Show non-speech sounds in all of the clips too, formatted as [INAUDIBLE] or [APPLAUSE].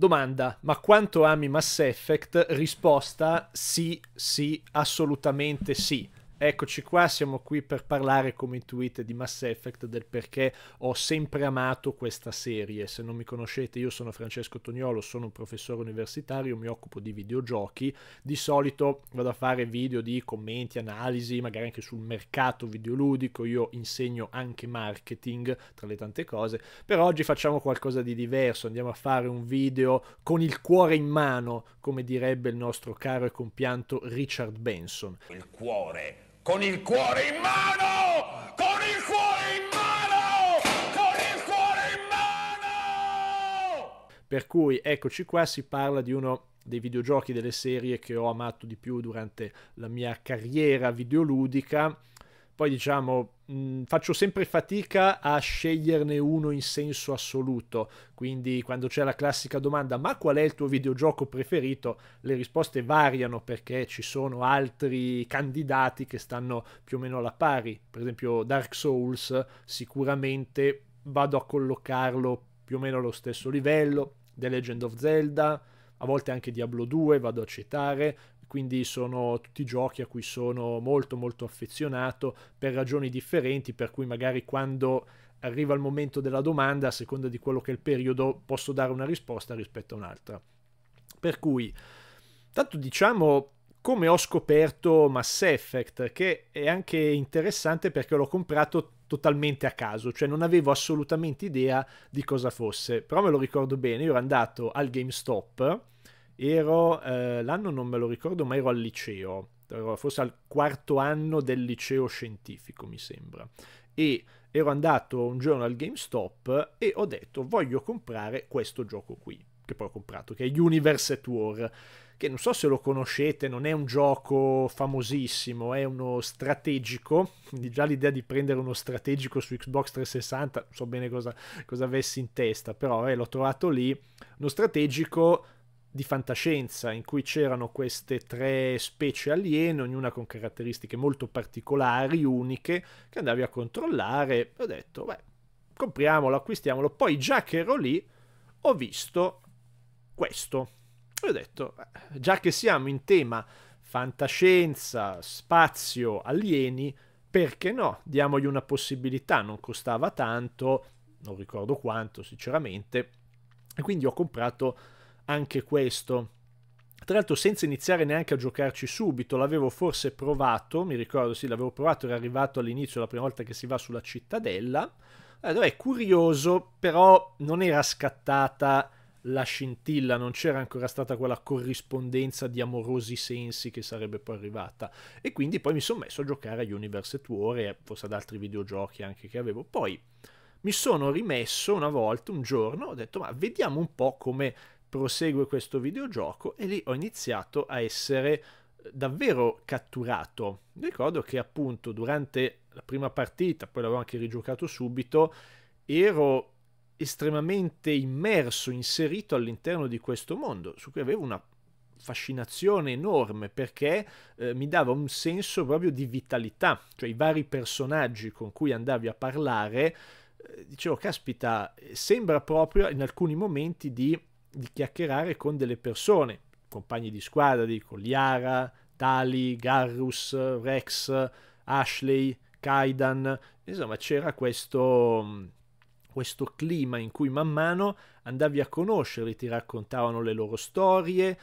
Domanda, ma quanto ami Mass Effect? Risposta, sì, sì, assolutamente sì. Eccoci qua, siamo qui per parlare come tweet di Mass Effect del perché ho sempre amato questa serie. Se non mi conoscete, io sono Francesco Tognolo, sono un professore universitario, mi occupo di videogiochi. Di solito vado a fare video di commenti, analisi, magari anche sul mercato videoludico. Io insegno anche marketing, tra le tante cose. Però oggi facciamo qualcosa di diverso, andiamo a fare un video con il cuore in mano, come direbbe il nostro caro e compianto Richard Benson. Il cuore con il cuore in mano, con il cuore in mano, con il cuore in mano. Per cui eccoci qua, si parla di uno dei videogiochi delle serie che ho amato di più durante la mia carriera videoludica poi diciamo, mh, faccio sempre fatica a sceglierne uno in senso assoluto, quindi quando c'è la classica domanda ma qual è il tuo videogioco preferito, le risposte variano perché ci sono altri candidati che stanno più o meno alla pari, per esempio Dark Souls sicuramente vado a collocarlo più o meno allo stesso livello, The Legend of Zelda, a volte anche Diablo 2 vado a citare, quindi sono tutti giochi a cui sono molto molto affezionato per ragioni differenti, per cui magari quando arriva il momento della domanda, a seconda di quello che è il periodo, posso dare una risposta rispetto a un'altra. Per cui, tanto diciamo come ho scoperto Mass Effect, che è anche interessante perché l'ho comprato totalmente a caso, cioè non avevo assolutamente idea di cosa fosse, però me lo ricordo bene, io ero andato al GameStop Ero, eh, l'anno non me lo ricordo, ma ero al liceo, ero forse al quarto anno del liceo scientifico, mi sembra. E ero andato un giorno al GameStop e ho detto voglio comprare questo gioco qui, che poi ho comprato, che è Universe at War, che non so se lo conoscete, non è un gioco famosissimo, è uno strategico, quindi già l'idea di prendere uno strategico su Xbox 360, non so bene cosa, cosa avessi in testa, però eh, l'ho trovato lì, uno strategico di fantascienza in cui c'erano queste tre specie aliene, ognuna con caratteristiche molto particolari, uniche, che andavi a controllare. Ho detto, beh, compriamolo, acquistiamolo. Poi già che ero lì, ho visto questo. E ho detto, eh, già che siamo in tema fantascienza, spazio, alieni, perché no? Diamogli una possibilità, non costava tanto, non ricordo quanto sinceramente, e quindi ho comprato anche questo. Tra l'altro senza iniziare neanche a giocarci subito, l'avevo forse provato, mi ricordo sì, l'avevo provato, era arrivato all'inizio la prima volta che si va sulla cittadella. Allora eh, è curioso, però non era scattata la scintilla, non c'era ancora stata quella corrispondenza di amorosi sensi che sarebbe poi arrivata. E quindi poi mi sono messo a giocare a Universe at War e forse ad altri videogiochi anche che avevo. Poi mi sono rimesso una volta, un giorno, ho detto ma vediamo un po' come prosegue questo videogioco e lì ho iniziato a essere eh, davvero catturato. Ricordo che appunto durante la prima partita, poi l'avevo anche rigiocato subito, ero estremamente immerso, inserito all'interno di questo mondo, su cui avevo una fascinazione enorme perché eh, mi dava un senso proprio di vitalità, cioè i vari personaggi con cui andavi a parlare, eh, dicevo, caspita, eh, sembra proprio in alcuni momenti di di chiacchierare con delle persone, compagni di squadra, dico Liara, Tali, Garrus, Rex, Ashley, Kaidan, insomma c'era questo, mm, questo clima in cui man mano andavi a conoscerli, ti raccontavano le loro storie,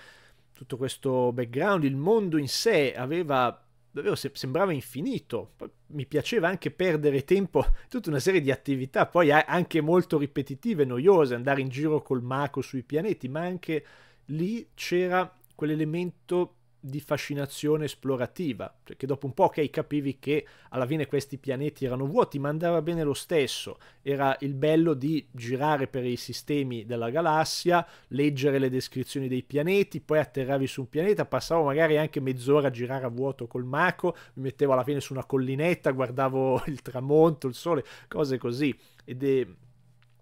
tutto questo background, il mondo in sé aveva davvero se- sembrava infinito. Mi piaceva anche perdere tempo, [LAUGHS] tutta una serie di attività, poi anche molto ripetitive, noiose, andare in giro col maco sui pianeti, ma anche lì c'era quell'elemento di fascinazione esplorativa, perché cioè dopo un po' ok capivi che alla fine questi pianeti erano vuoti, ma andava bene lo stesso, era il bello di girare per i sistemi della galassia, leggere le descrizioni dei pianeti, poi atterravi su un pianeta, passavo magari anche mezz'ora a girare a vuoto col maco, mi mettevo alla fine su una collinetta, guardavo [LAUGHS] il tramonto, il sole, cose così, ed è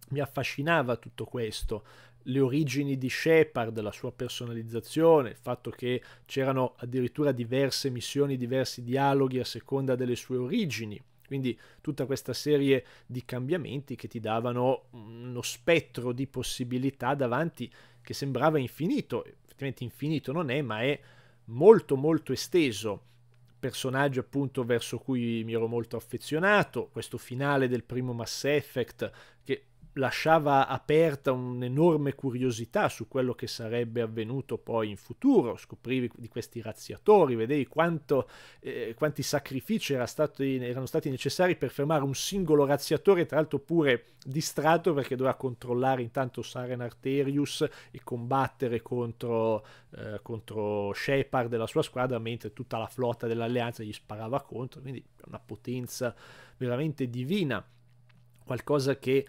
mi affascinava tutto questo le origini di Shepard, la sua personalizzazione, il fatto che c'erano addirittura diverse missioni, diversi dialoghi a seconda delle sue origini. Quindi tutta questa serie di cambiamenti che ti davano mm, uno spettro di possibilità davanti che sembrava infinito, effettivamente infinito non è, ma è molto molto esteso personaggio appunto verso cui mi ero molto affezionato, questo finale del primo Mass Effect che lasciava aperta un'enorme curiosità su quello che sarebbe avvenuto poi in futuro, scoprivi di questi razziatori, vedevi quanto, eh, quanti sacrifici era stati, erano stati necessari per fermare un singolo razziatore, tra l'altro pure distratto perché doveva controllare intanto Saren Arterius e combattere contro, eh, contro Shepard e la sua squadra, mentre tutta la flotta dell'alleanza gli sparava contro, quindi una potenza veramente divina, qualcosa che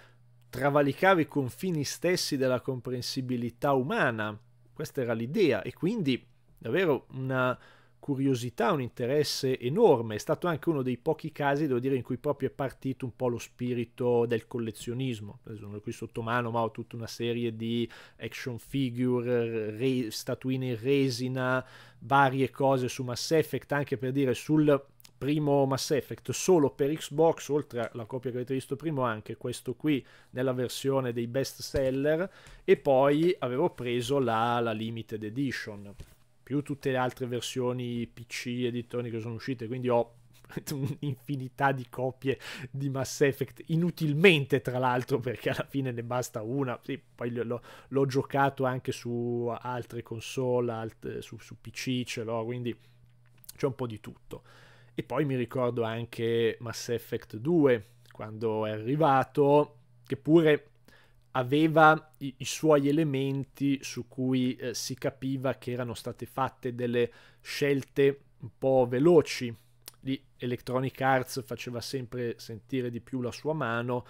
travalicare i confini stessi della comprensibilità umana. Questa era l'idea e quindi davvero una curiosità, un interesse enorme. È stato anche uno dei pochi casi, devo dire, in cui proprio è partito un po' lo spirito del collezionismo. Sono qui sotto mano, ma ho tutta una serie di action figure, re, statuine in resina, varie cose su Mass Effect, anche per dire sul primo Mass Effect solo per Xbox, oltre alla copia che avete visto prima, anche questo qui nella versione dei best seller, e poi avevo preso la, la Limited Edition, più tutte le altre versioni PC edizioni che sono uscite, quindi ho [LAUGHS] un'infinità di copie di Mass Effect inutilmente tra l'altro perché alla fine ne basta una sì, poi l'ho, l'ho giocato anche su altre console alt- su, su PC ce l'ho quindi c'è un po' di tutto e poi mi ricordo anche Mass Effect 2, quando è arrivato, che pure aveva i, i suoi elementi su cui eh, si capiva che erano state fatte delle scelte un po' veloci. Lì Electronic Arts faceva sempre sentire di più la sua mano,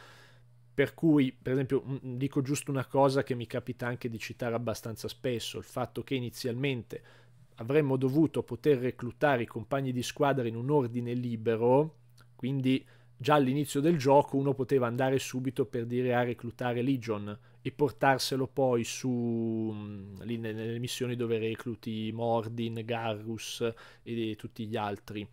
per cui, per esempio, dico giusto una cosa che mi capita anche di citare abbastanza spesso, il fatto che inizialmente avremmo dovuto poter reclutare i compagni di squadra in un ordine libero, quindi già all'inizio del gioco uno poteva andare subito per dire a ah, reclutare Legion e portarselo poi su mm, lì nelle missioni dove recluti Mordin, Garrus e, e tutti gli altri.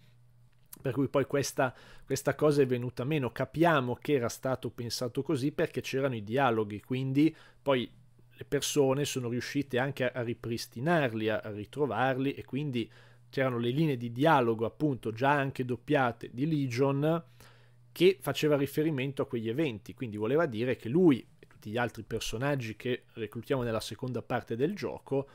Per cui poi questa, questa cosa è venuta meno. Capiamo che era stato pensato così perché c'erano i dialoghi, quindi poi le persone sono riuscite anche a ripristinarli, a ritrovarli e quindi c'erano le linee di dialogo appunto già anche doppiate di Legion che faceva riferimento a quegli eventi, quindi voleva dire che lui e tutti gli altri personaggi che reclutiamo nella seconda parte del gioco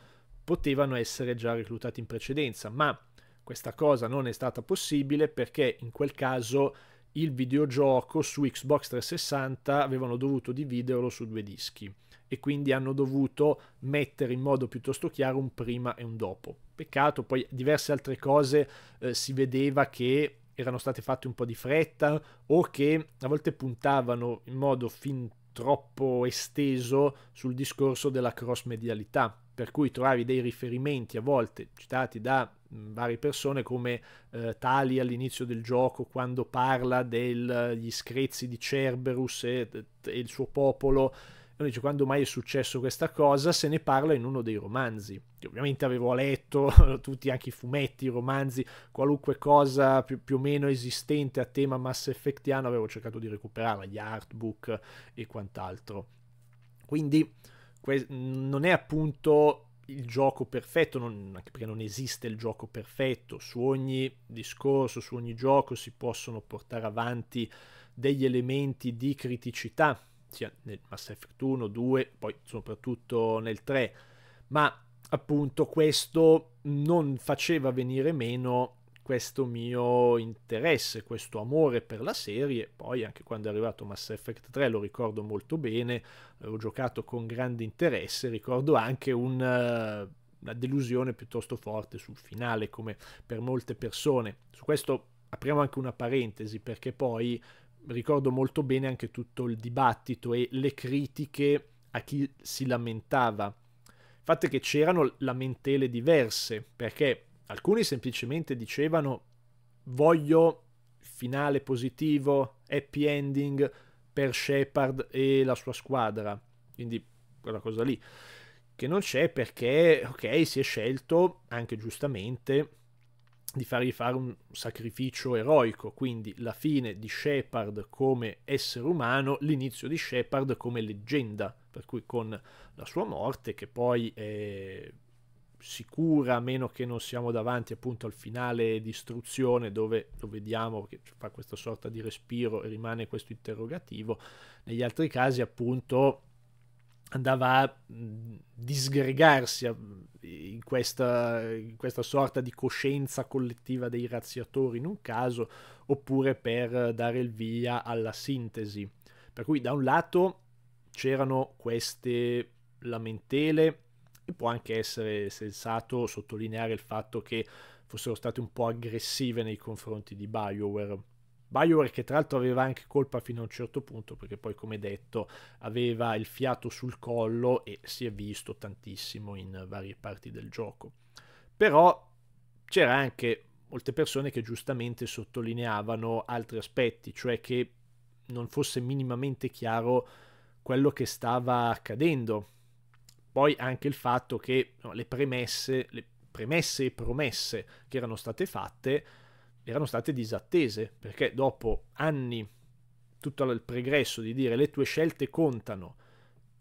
potevano essere già reclutati in precedenza, ma questa cosa non è stata possibile perché in quel caso il videogioco su Xbox 360 avevano dovuto dividerlo su due dischi e quindi hanno dovuto mettere in modo piuttosto chiaro un prima e un dopo. Peccato, poi diverse altre cose eh, si vedeva che erano state fatte un po' di fretta o che a volte puntavano in modo fin troppo esteso sul discorso della cross medialità, per cui trovavi dei riferimenti a volte citati da mm, varie persone come eh, Tali all'inizio del gioco quando parla degli eh, screzzi di Cerberus e, e il suo popolo allora dice, quando mai è successo questa cosa? Se ne parla in uno dei romanzi. Io ovviamente avevo letto [LAUGHS] tutti anche i fumetti, i romanzi, qualunque cosa più, più, o meno esistente a tema Mass Effectiano, avevo cercato di recuperarla, gli artbook e quant'altro. Quindi que- non è appunto il gioco perfetto, non, anche perché non esiste il gioco perfetto, su ogni discorso, su ogni gioco si possono portare avanti degli elementi di criticità sia nel Mass Effect 1, 2, poi soprattutto nel 3, ma appunto questo non faceva venire meno questo mio interesse, questo amore per la serie, poi anche quando è arrivato Mass Effect 3 lo ricordo molto bene, l'ho giocato con grande interesse, ricordo anche un, eh, una delusione piuttosto forte sul finale come per molte persone. Su questo apriamo anche una parentesi perché poi ricordo molto bene anche tutto il dibattito e le critiche a chi si lamentava. Il fatto è che c'erano lamentele diverse, perché alcuni semplicemente dicevano voglio finale positivo, happy ending per Shepard e la sua squadra. Quindi quella cosa lì che non c'è perché ok, si è scelto anche giustamente di fargli fare un sacrificio eroico, quindi la fine di Shepard come essere umano, l'inizio di Shepard come leggenda, per cui con la sua morte che poi è sicura, a meno che non siamo davanti appunto al finale di istruzione dove lo vediamo che fa questa sorta di respiro e rimane questo interrogativo, negli altri casi appunto andava a disgregarsi in questa, in questa, sorta di coscienza collettiva dei razziatori in un caso, oppure per dare il via alla sintesi. Per cui da un lato c'erano queste lamentele e può anche essere sensato sottolineare il fatto che fossero state un po' aggressive nei confronti di BioWare Bioware che tra l'altro aveva anche colpa fino a un certo punto perché poi come detto aveva il fiato sul collo e si è visto tantissimo in varie parti del gioco. Però c'era anche molte persone che giustamente sottolineavano altri aspetti, cioè che non fosse minimamente chiaro quello che stava accadendo. Poi anche il fatto che no, le premesse, le premesse e promesse che erano state fatte erano state disattese, perché dopo anni, tutto il pregresso di dire le tue scelte contano,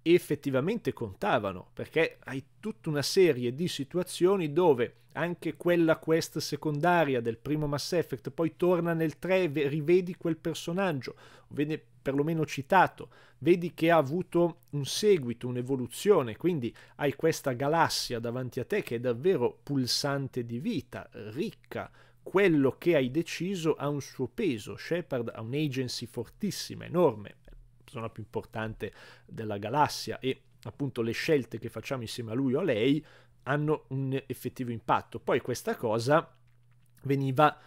effettivamente contavano, perché hai tutta una serie di situazioni dove anche quella quest secondaria del primo Mass Effect poi torna nel 3, rivedi quel personaggio, vede perlomeno citato, vedi che ha avuto un seguito, un'evoluzione, quindi hai questa galassia davanti a te che è davvero pulsante di vita, ricca, quello che hai deciso ha un suo peso. Shepard ha un'agency fortissima, enorme, persona più importante della galassia e appunto le scelte che facciamo insieme a lui o a lei hanno un effettivo impatto. Poi questa cosa veniva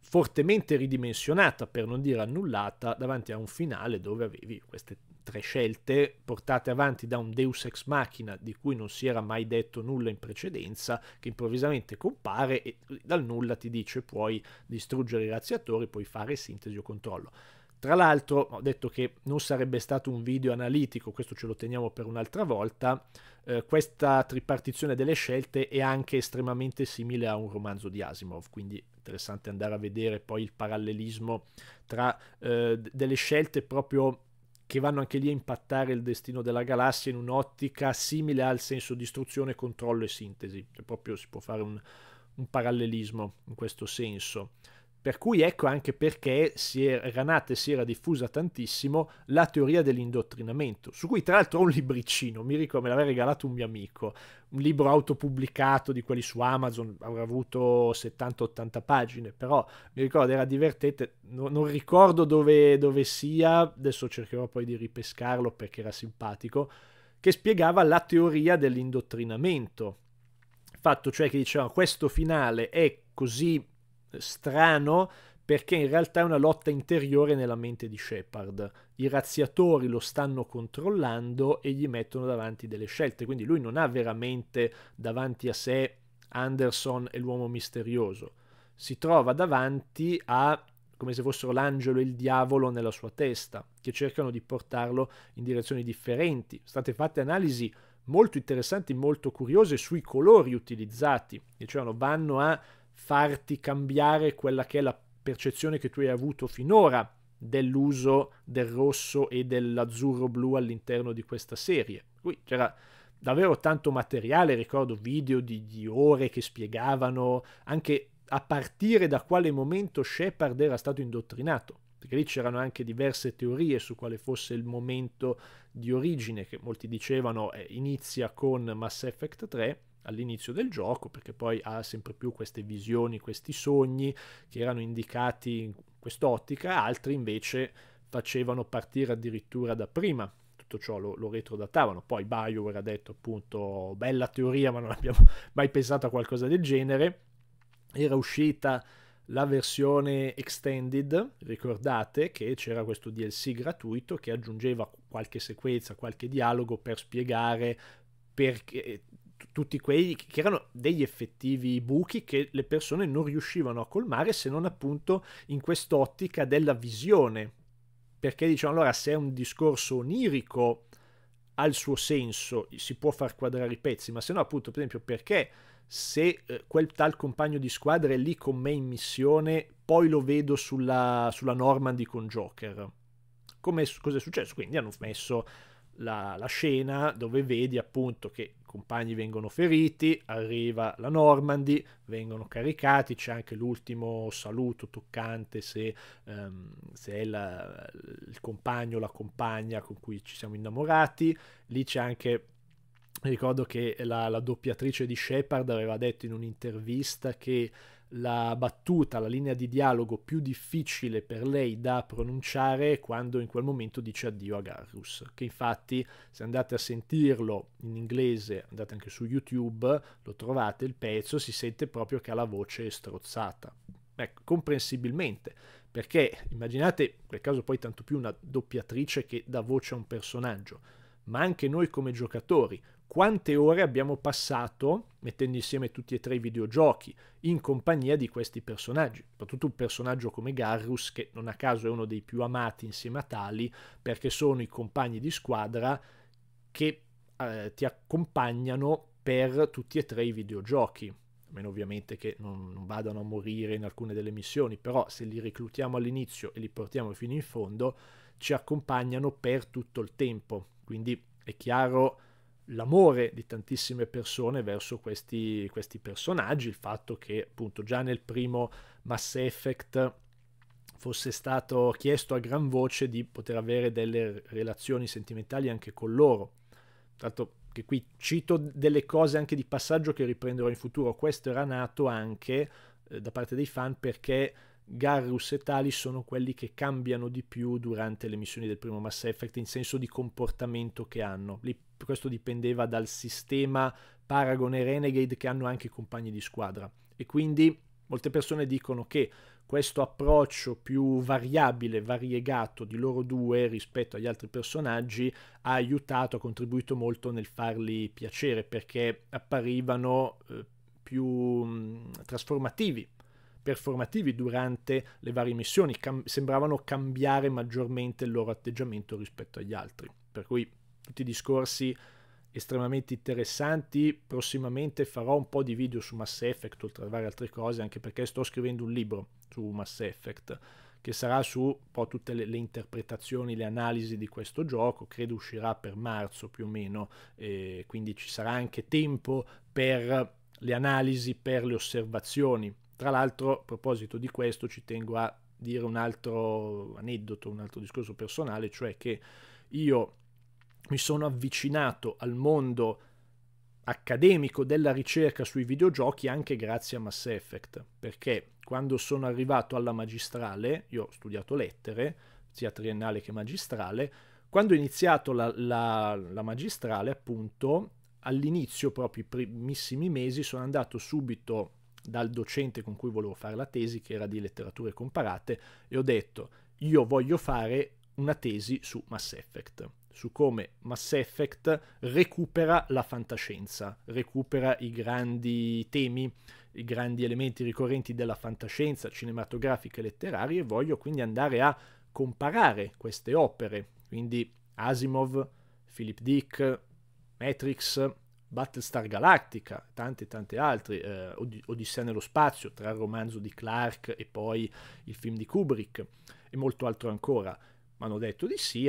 fortemente ridimensionata, per non dire annullata, davanti a un finale dove avevi queste altre scelte portate avanti da un Deus ex machina di cui non si era mai detto nulla in precedenza, che improvvisamente compare e dal nulla ti dice puoi distruggere i razziatori, puoi fare sintesi o controllo. Tra l'altro ho detto che non sarebbe stato un video analitico, questo ce lo teniamo per un'altra volta, eh, questa tripartizione delle scelte è anche estremamente simile a un romanzo di Asimov, quindi interessante andare a vedere poi il parallelismo tra eh, delle scelte proprio che vanno anche lì a impattare il destino della galassia in un'ottica simile al senso di istruzione, controllo e sintesi. Cioè proprio si può fare un, un parallelismo in questo senso. Per cui ecco anche perché si era, Ranate si era diffusa tantissimo la teoria dell'indottrinamento, su cui tra l'altro ho un libricino, mi ricordo me l'aveva regalato un mio amico, un libro autopubblicato di quelli su Amazon, avrà avuto 70-80 pagine, però mi ricordo era divertente, no, non ricordo dove, dove sia, adesso cercherò poi di ripescarlo perché era simpatico, che spiegava la teoria dell'indottrinamento, fatto cioè che diceva questo finale è così strano perché in realtà è una lotta interiore nella mente di Shepard. I razziatori lo stanno controllando e gli mettono davanti delle scelte, quindi lui non ha veramente davanti a sé Anderson e l'uomo misterioso. Si trova davanti a come se fossero l'angelo e il diavolo nella sua testa, che cercano di portarlo in direzioni differenti. State fatte analisi molto interessanti, molto curiose sui colori utilizzati, dicevano cioè vanno a farti cambiare quella che è la percezione che tu hai avuto finora dell'uso del rosso e dell'azzurro-blu all'interno di questa serie. Qui c'era davvero tanto materiale, ricordo video di, di ore che spiegavano anche a partire da quale momento Shepard era stato indottrinato perché lì c'erano anche diverse teorie su quale fosse il momento di origine, che molti dicevano eh, inizia con Mass Effect 3, all'inizio del gioco, perché poi ha sempre più queste visioni, questi sogni che erano indicati in quest'ottica, altri invece facevano partire addirittura da prima tutto ciò lo, lo, retrodatavano. Poi Bioware ha detto appunto bella teoria ma non abbiamo [LAUGHS] mai pensato a qualcosa del genere. Era uscita la versione extended, ricordate che c'era questo DLC gratuito che aggiungeva qualche sequenza, qualche dialogo per spiegare perché, tutti quei che erano degli effettivi buchi che le persone non riuscivano a colmare se non appunto in quest'ottica della visione. Perché diciamo allora se è un discorso onirico ha il suo senso, si può far quadrare i pezzi, ma se no appunto per esempio perché se eh, quel tal compagno di squadra è lì con me in missione, poi lo vedo sulla, sulla Normandy con Joker. Come, cosa è successo? Quindi hanno messo la, la, scena dove vedi appunto che compagni vengono feriti, arriva la Normandy, vengono caricati, c'è anche l'ultimo saluto toccante se, um, se è la, il compagno o la compagna con cui ci siamo innamorati, lì c'è anche ricordo che la, la doppiatrice di Shepard aveva detto in un'intervista che la battuta, la linea di dialogo più difficile per lei da pronunciare quando in quel momento dice addio a Garrus, che infatti se andate a sentirlo in inglese, andate anche su YouTube, lo trovate il pezzo, si sente proprio che ha la voce strozzata. Ecco, comprensibilmente, perché immaginate, nel caso poi tanto più una doppiatrice che dà voce a un personaggio ma anche noi come giocatori, quante ore abbiamo passato mettendo insieme tutti e tre i videogiochi in compagnia di questi personaggi, soprattutto un personaggio come Garrus che non a caso è uno dei più amati insieme a Tali perché sono i compagni di squadra che eh, ti accompagnano per tutti e tre i videogiochi, a meno ovviamente che non, non vadano a morire in alcune delle missioni, però se li reclutiamo all'inizio e li portiamo fino in fondo ci accompagnano per tutto il tempo quindi è chiaro l'amore di tantissime persone verso questi, questi personaggi, il fatto che appunto già nel primo Mass Effect fosse stato chiesto a gran voce di poter avere delle relazioni sentimentali anche con loro. Tanto che qui cito delle cose anche di passaggio che riprenderò in futuro. Questo era nato anche eh, da parte dei fan perché Garrus e Tali sono quelli che cambiano di più durante le missioni del primo Mass Effect in senso di comportamento che hanno. Lì, questo dipendeva dal sistema Paragon e Renegade che hanno anche i compagni di squadra. E quindi molte persone dicono che questo approccio più variabile, variegato di loro due rispetto agli altri personaggi ha aiutato, ha contribuito molto nel farli piacere perché apparivano eh, più mh, mm, trasformativi performativi durante le varie missioni, cam- sembravano cambiare maggiormente il loro atteggiamento rispetto agli altri. Per cui tutti i discorsi estremamente interessanti. Prossimamente farò un po' di video su Mass Effect, oltre a varie altre cose, anche perché sto scrivendo un libro su Mass Effect, che sarà su un po' tutte le, le interpretazioni, le analisi di questo gioco. Credo uscirà per marzo più o meno, quindi ci sarà anche tempo per le analisi, per le osservazioni tra l'altro, a proposito di questo, ci tengo a dire un altro aneddoto, un altro discorso personale, cioè che io mi sono avvicinato al mondo accademico della ricerca sui videogiochi anche grazie a Mass Effect, perché quando sono arrivato alla magistrale, io ho studiato lettere, sia triennale che magistrale, quando ho iniziato la, la, la magistrale, appunto, all'inizio, proprio i primissimi mesi, sono andato subito dal docente con cui volevo fare la tesi, che era di letterature comparate, e ho detto io voglio fare una tesi su Mass Effect, su come Mass Effect recupera la fantascienza, recupera i grandi temi, i grandi elementi ricorrenti della fantascienza cinematografica e letteraria e voglio quindi andare a comparare queste opere, quindi Asimov, Philip Dick, Matrix, Battlestar Galactica, tanti tanti altri, eh, Odissea nello spazio, tra il romanzo di Clark e poi il film di Kubrick e molto altro ancora. Mi hanno detto di sì,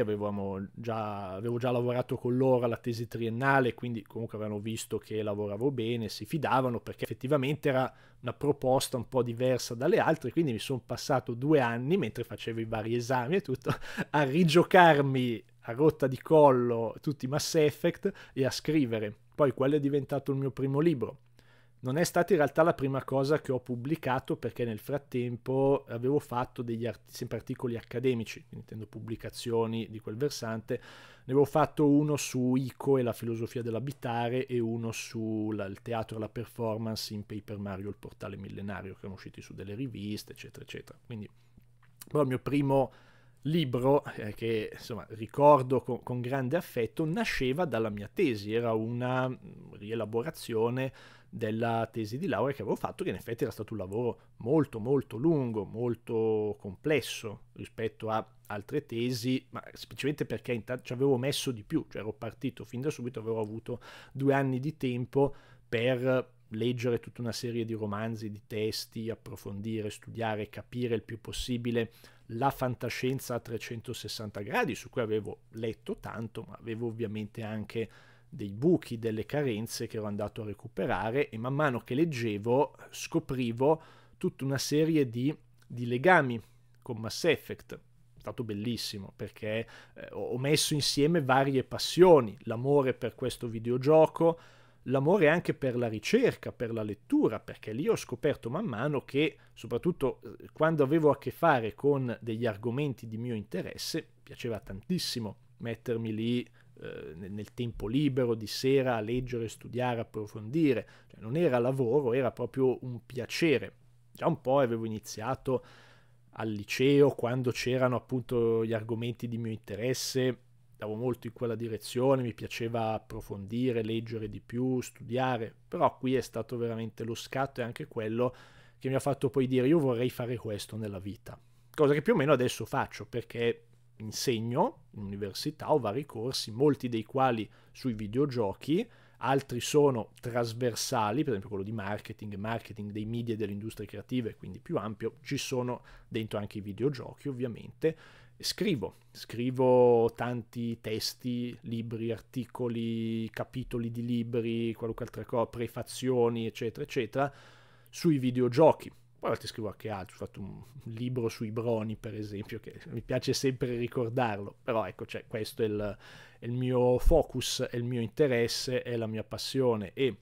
già, avevo già lavorato con loro alla tesi triennale, quindi comunque avevano visto che lavoravo bene, si fidavano perché effettivamente era una proposta un po' diversa dalle altre, quindi mi sono passato due anni mentre facevo i vari esami e tutto [LAUGHS] a rigiocarmi a rotta di collo tutti i Mass Effect e a scrivere. Poi quello è diventato il mio primo libro. Non è stata in realtà la prima cosa che ho pubblicato perché nel frattempo avevo fatto degli art- sempre articoli accademici, intendo pubblicazioni di quel versante, ne avevo fatto uno su ICO e la filosofia dell'abitare e uno sul teatro e la performance in Paper Mario, il portale millenario, che erano usciti su delle riviste, eccetera, eccetera. Quindi però il mio primo libro eh, che insomma, ricordo con, con, grande affetto nasceva dalla mia tesi, era una mm, rielaborazione della tesi di laurea che avevo fatto che in effetti era stato un lavoro molto molto lungo, molto complesso rispetto a altre tesi, ma semplicemente perché intanto ci avevo messo di più, cioè ero partito fin da subito, avevo avuto due anni di tempo per leggere tutta una serie di romanzi, di testi, approfondire, studiare, capire il più possibile la fantascienza a 360 gradi, su cui avevo letto tanto, ma avevo ovviamente anche dei buchi, delle carenze che ero andato a recuperare e man mano che leggevo scoprivo tutta una serie di, di legami con Mass Effect. È stato bellissimo perché eh, ho messo insieme varie passioni, l'amore per questo videogioco, l'amore anche per la ricerca, per la lettura, perché lì ho scoperto man mano che, soprattutto eh, quando avevo a che fare con degli argomenti di mio interesse, piaceva tantissimo mettermi lì eh, nel tempo libero di sera a leggere, studiare, approfondire. Cioè, non era lavoro, era proprio un piacere. Già un po' avevo iniziato al liceo quando c'erano appunto gli argomenti di mio interesse andavo molto in quella direzione, mi piaceva approfondire, leggere di più, studiare, però qui è stato veramente lo scatto e anche quello che mi ha fatto poi dire io vorrei fare questo nella vita, cosa che più o meno adesso faccio perché insegno in università, ho vari corsi, molti dei quali sui videogiochi, altri sono trasversali, per esempio quello di marketing, marketing dei media e delle industrie creative, quindi più ampio, ci sono dentro anche i videogiochi ovviamente, scrivo, scrivo tanti testi, libri, articoli, capitoli di libri, qualunque altra cosa, prefazioni, eccetera, eccetera, sui videogiochi. Poi ti scrivo anche altro, ho fatto un libro sui broni, per esempio, che mi piace sempre ricordarlo, però ecco, cioè, questo è il, è il mio focus, è il mio interesse, è la mia passione e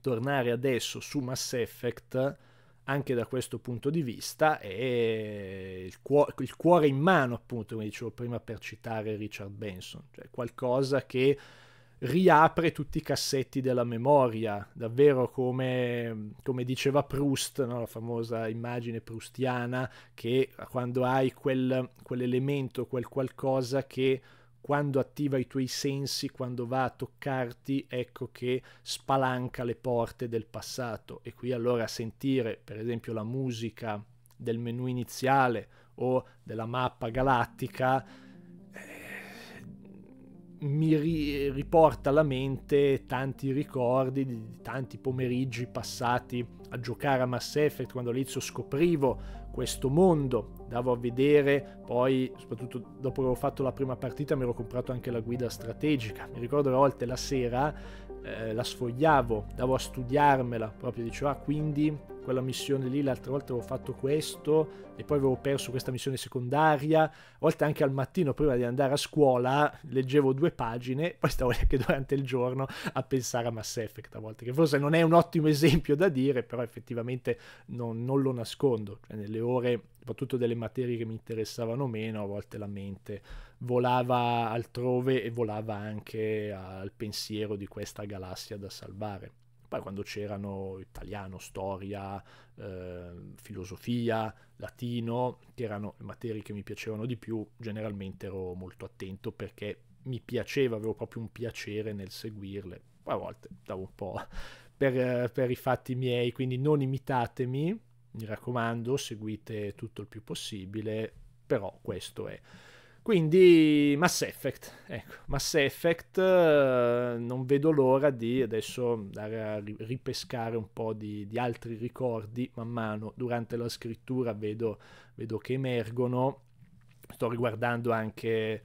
tornare adesso su Mass Effect anche da questo punto di vista e il, cuo- il cuore in mano, appunto, come dicevo prima per citare Richard Benson, cioè qualcosa che riapre tutti i cassetti della memoria, davvero come, come diceva Proust, no? la famosa immagine proustiana che quando hai quel, quell'elemento, quel qualcosa che quando attiva i tuoi sensi, quando va a toccarti, ecco che spalanca le porte del passato. E qui allora sentire, per esempio, la musica del menu iniziale o della mappa galattica eh, mi ri- riporta alla mente tanti ricordi di tanti pomeriggi passati a giocare a Mass Effect quando all'inizio scoprivo questo mondo. Andavo a vedere, poi, soprattutto dopo che avevo fatto la prima partita, mi ero comprato anche la guida strategica. Mi ricordo le volte la sera eh, la sfogliavo, davo a studiarmela, proprio dicevo, ah, quindi quella missione lì, l'altra volta avevo fatto questo e poi avevo perso questa missione secondaria, a volte anche al mattino prima di andare a scuola leggevo due pagine, [LAUGHS] poi stavo anche durante il giorno a pensare a Mass Effect a volte, che forse non è un ottimo esempio da dire, però effettivamente non, non lo nascondo, cioè nelle ore soprattutto delle materie che mi interessavano meno, a volte la mente volava altrove e volava anche al pensiero di questa galassia da salvare. Poi quando c'erano italiano, storia, eh, filosofia, latino, che erano le materie che mi piacevano di più, generalmente ero molto attento perché mi piaceva, avevo proprio un piacere nel seguirle. a volte davo un po' per, per i fatti miei, quindi non imitatemi, mi raccomando, seguite tutto il più possibile, però questo è. Quindi Mass Effect, ecco, Mass Effect eh, non vedo l'ora di adesso andare a ripescare un po' di, di altri ricordi man mano, durante la scrittura vedo, vedo che emergono, sto riguardando anche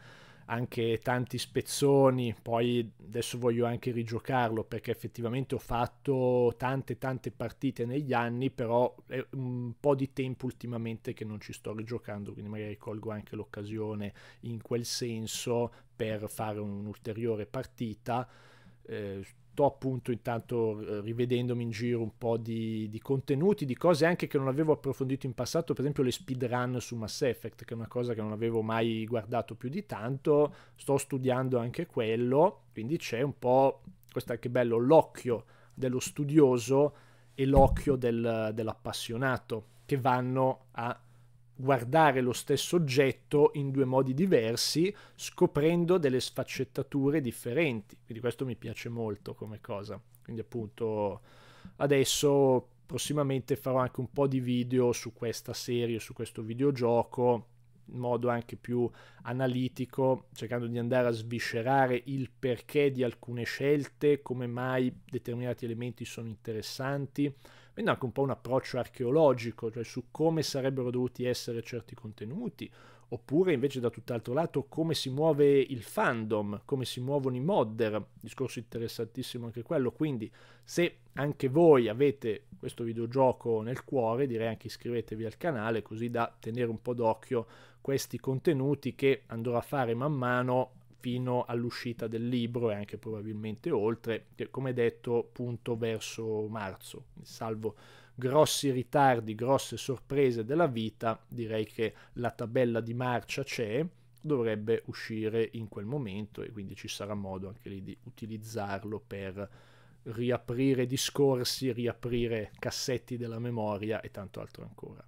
anche tanti spezzoni, poi adesso voglio anche rigiocarlo perché effettivamente ho fatto tante tante partite negli anni, però è un po' di tempo ultimamente che non ci sto rigiocando, quindi magari colgo anche l'occasione in quel senso per fare un'ulteriore partita. Eh, sto appunto intanto eh, rivedendomi in giro un po' di, di, contenuti, di cose anche che non avevo approfondito in passato, per esempio le speedrun su Mass Effect, che è una cosa che non avevo mai guardato più di tanto, sto studiando anche quello, quindi c'è un po', questo è anche bello, l'occhio dello studioso e l'occhio del, dell'appassionato che vanno a guardare lo stesso oggetto in due modi diversi, scoprendo delle sfaccettature differenti. Quindi questo mi piace molto come cosa. Quindi appunto adesso prossimamente farò anche un po' di video su questa serie, su questo videogioco, in modo anche più analitico, cercando di andare a sviscerare il perché di alcune scelte, come mai determinati elementi sono interessanti quindi anche un po' un approccio archeologico, cioè su come sarebbero dovuti essere certi contenuti, oppure invece da tutt'altro lato come si muove il fandom, come si muovono i modder, discorso interessantissimo anche quello, quindi se anche voi avete questo videogioco nel cuore, direi anche iscrivetevi al canale così da tenere un po' d'occhio questi contenuti che andrò a fare man mano fino all'uscita del libro e anche probabilmente oltre, che come detto punto verso marzo, salvo grossi ritardi, grosse sorprese della vita, direi che la tabella di marcia c'è, dovrebbe uscire in quel momento e quindi ci sarà modo anche lì di utilizzarlo per riaprire discorsi, riaprire cassetti della memoria e tanto altro ancora.